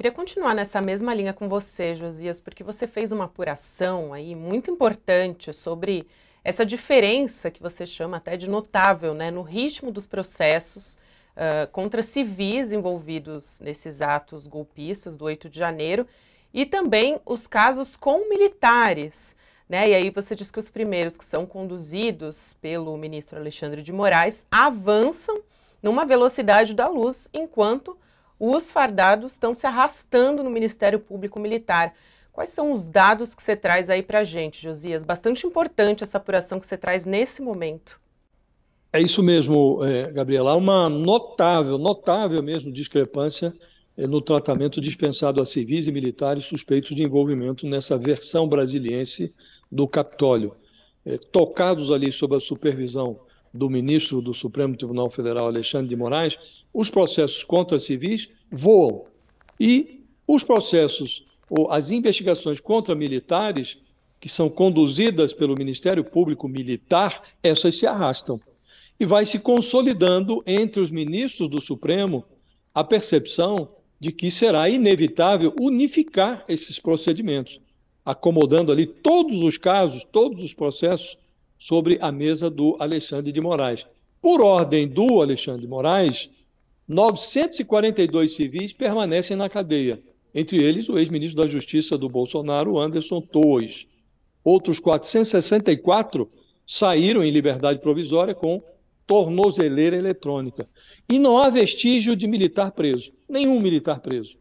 Queria continuar nessa mesma linha com você, Josias, porque você fez uma apuração aí muito importante sobre essa diferença que você chama até de notável né, no ritmo dos processos uh, contra civis envolvidos nesses atos golpistas do 8 de janeiro e também os casos com militares. Né? E aí você diz que os primeiros que são conduzidos pelo ministro Alexandre de Moraes avançam numa velocidade da luz, enquanto os fardados estão se arrastando no Ministério Público Militar. Quais são os dados que você traz aí para a gente, Josias? Bastante importante essa apuração que você traz nesse momento. É isso mesmo, é, Gabriela. Há uma notável, notável mesmo discrepância é, no tratamento dispensado a civis e militares suspeitos de envolvimento nessa versão brasiliense do Capitólio. É, tocados ali sob a supervisão do ministro do Supremo Tribunal Federal, Alexandre de Moraes, os processos contra civis voam. E os processos ou as investigações contra militares, que são conduzidas pelo Ministério Público Militar, essas se arrastam. E vai se consolidando entre os ministros do Supremo a percepção de que será inevitável unificar esses procedimentos, acomodando ali todos os casos, todos os processos sobre a mesa do Alexandre de Moraes. Por ordem do Alexandre de Moraes, 942 civis permanecem na cadeia, entre eles o ex-ministro da Justiça do Bolsonaro, Anderson Torres. Outros 464 saíram em liberdade provisória com tornozeleira eletrônica. E não há vestígio de militar preso, nenhum militar preso.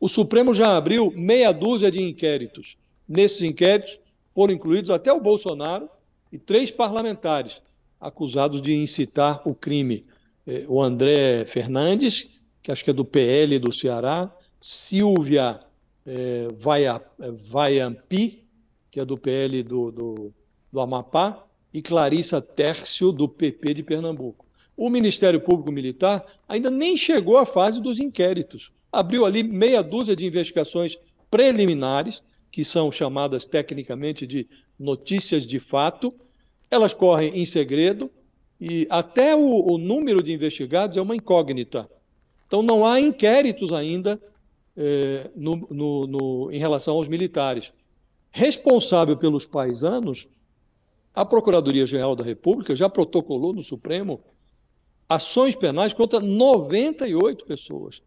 O Supremo já abriu meia dúzia de inquéritos. Nesses inquéritos foram incluídos até o Bolsonaro, e três parlamentares acusados de incitar o crime. É, o André Fernandes, que acho que é do PL do Ceará, Silvia é, é, Vaiampi, que é do PL do, do, do Amapá, e Clarissa Tércio, do PP de Pernambuco. O Ministério Público Militar ainda nem chegou à fase dos inquéritos. Abriu ali meia dúzia de investigações preliminares, que são chamadas tecnicamente de notícias de fato, elas correm em segredo e até o, o número de investigados é uma incógnita. Então não há inquéritos ainda é, no, no, no, em relação aos militares. Responsável pelos paisanos, a Procuradoria-Geral da República já protocolou no Supremo ações penais contra 98 pessoas.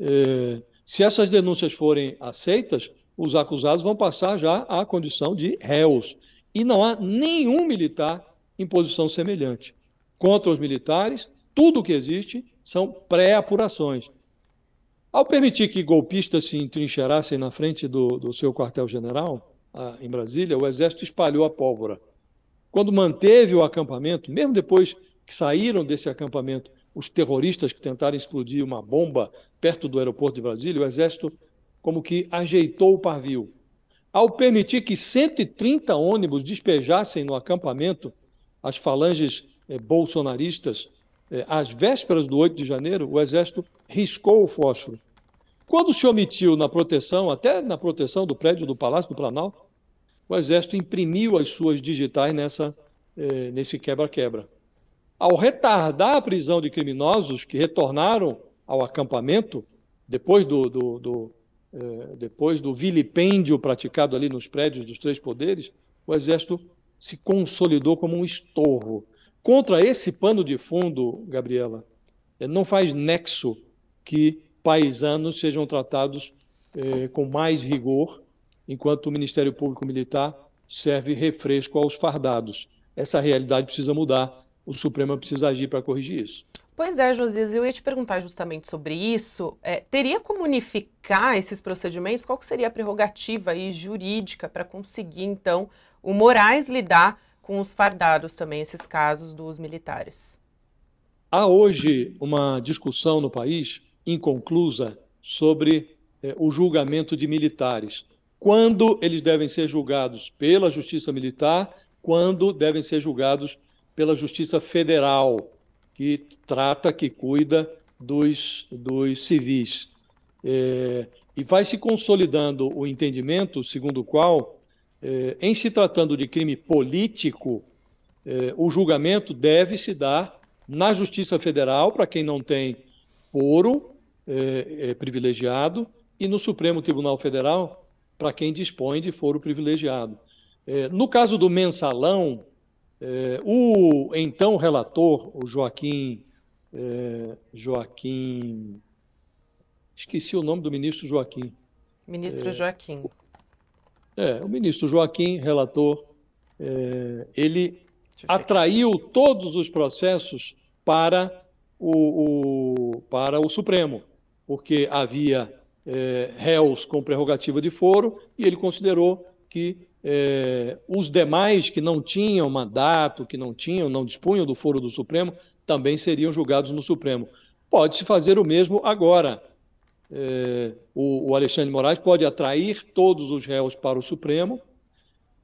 É, se essas denúncias forem aceitas, os acusados vão passar já à condição de réus. E não há nenhum militar em posição semelhante. Contra os militares, tudo o que existe são pré-apurações. Ao permitir que golpistas se entrincheirassem na frente do, do seu quartel-general, ah, em Brasília, o exército espalhou a pólvora. Quando manteve o acampamento, mesmo depois que saíram desse acampamento os terroristas que tentaram explodir uma bomba perto do aeroporto de Brasília, o exército como que ajeitou o pavio. Ao permitir que 130 ônibus despejassem no acampamento as falanges eh, bolsonaristas eh, às vésperas do 8 de janeiro, o Exército riscou o fósforo. Quando se omitiu na proteção, até na proteção do prédio do Palácio do Planalto, o Exército imprimiu as suas digitais nessa, eh, nesse quebra-quebra. Ao retardar a prisão de criminosos que retornaram ao acampamento, depois do, do, do, eh, depois do vilipêndio praticado ali nos prédios dos três poderes, o Exército se consolidou como um estorvo. Contra esse pano de fundo, Gabriela, eh, não faz nexo que paisanos sejam tratados eh, com mais rigor, enquanto o Ministério Público Militar serve refresco aos fardados. Essa realidade precisa mudar. O Supremo precisa agir para corrigir isso. Pois é, Josias, eu ia te perguntar justamente sobre isso. É, teria como unificar esses procedimentos? Qual seria a prerrogativa aí jurídica para conseguir, então, o Moraes lidar com os fardados também, esses casos dos militares? Há hoje uma discussão no país inconclusa sobre é, o julgamento de militares. Quando eles devem ser julgados pela Justiça Militar, quando devem ser julgados pela Justiça Federal que trata, que cuida dos, dos civis. É, e vai se consolidando o entendimento segundo o qual, é, em se tratando de crime político, é, o julgamento deve se dar na Justiça Federal, para quem não tem foro é, é privilegiado, e no Supremo Tribunal Federal, para quem dispõe de foro privilegiado. É, no caso do mensalão, é, o então relator, o Joaquim, é, Joaquim, esqueci o nome do ministro Joaquim. Ministro é, Joaquim. É, o ministro Joaquim, relator, é, ele atraiu aqui. todos os processos para o, o, para o Supremo, porque havia é, réus com prerrogativa de foro e ele considerou que é, os demais que não tinham mandato, que não tinham, não dispunham do foro do Supremo, também seriam julgados no Supremo. Pode-se fazer o mesmo agora. É, o, o Alexandre Moraes pode atrair todos os réus para o Supremo.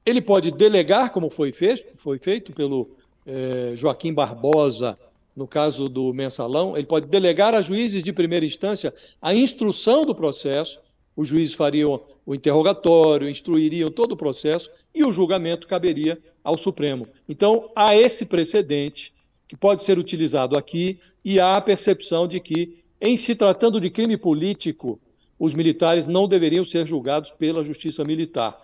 Ele pode delegar, como foi, fez, foi feito pelo é, Joaquim Barbosa, no caso do mensalão, ele pode delegar a juízes de primeira instância a instrução do processo os juízes fariam o interrogatório, instruiriam todo o processo e o julgamento caberia ao Supremo. Então, há esse precedente que pode ser utilizado aqui e há a percepção de que, em se tratando de crime político, os militares não deveriam ser julgados pela justiça militar.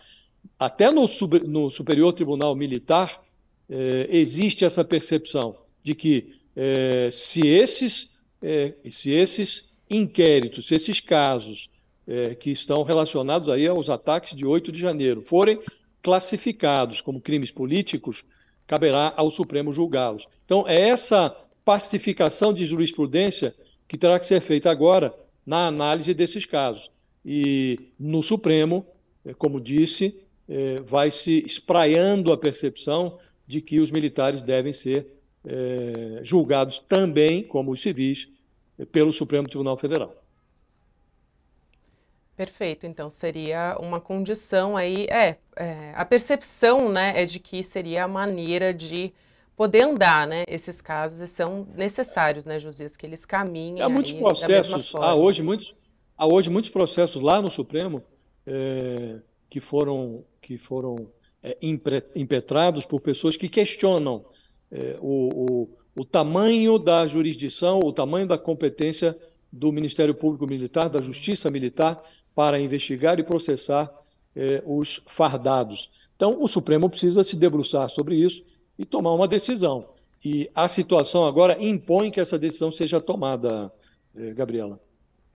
Até no, no Superior Tribunal Militar eh, existe essa percepção de que eh, se esses, eh, se esses inquéritos, se esses casos é, que estão relacionados aí aos ataques de 8 de janeiro forem classificados como crimes políticos, caberá ao Supremo julgá-los. Então, é essa pacificação de jurisprudência que terá que ser feita agora na análise desses casos. E no Supremo, é, como disse, é, vai se espraiando a percepção de que os militares devem ser é, julgados também, como os civis, pelo Supremo Tribunal Federal. Perfeito, então seria uma condição aí, é, é, a percepção, né, é de que seria a maneira de poder andar, né, esses casos são necessários, né, Josias, que eles caminhem. Há muitos aí, processos, há hoje muitos, há hoje muitos processos lá no Supremo é, que foram, que foram é, impetrados por pessoas que questionam é, o, o, o tamanho da jurisdição, o tamanho da competência do Ministério Público Militar, da Justiça Militar, para investigar e processar eh, os fardados. Então, o Supremo precisa se debruçar sobre isso e tomar uma decisão. E a situação agora impõe que essa decisão seja tomada, eh, Gabriela.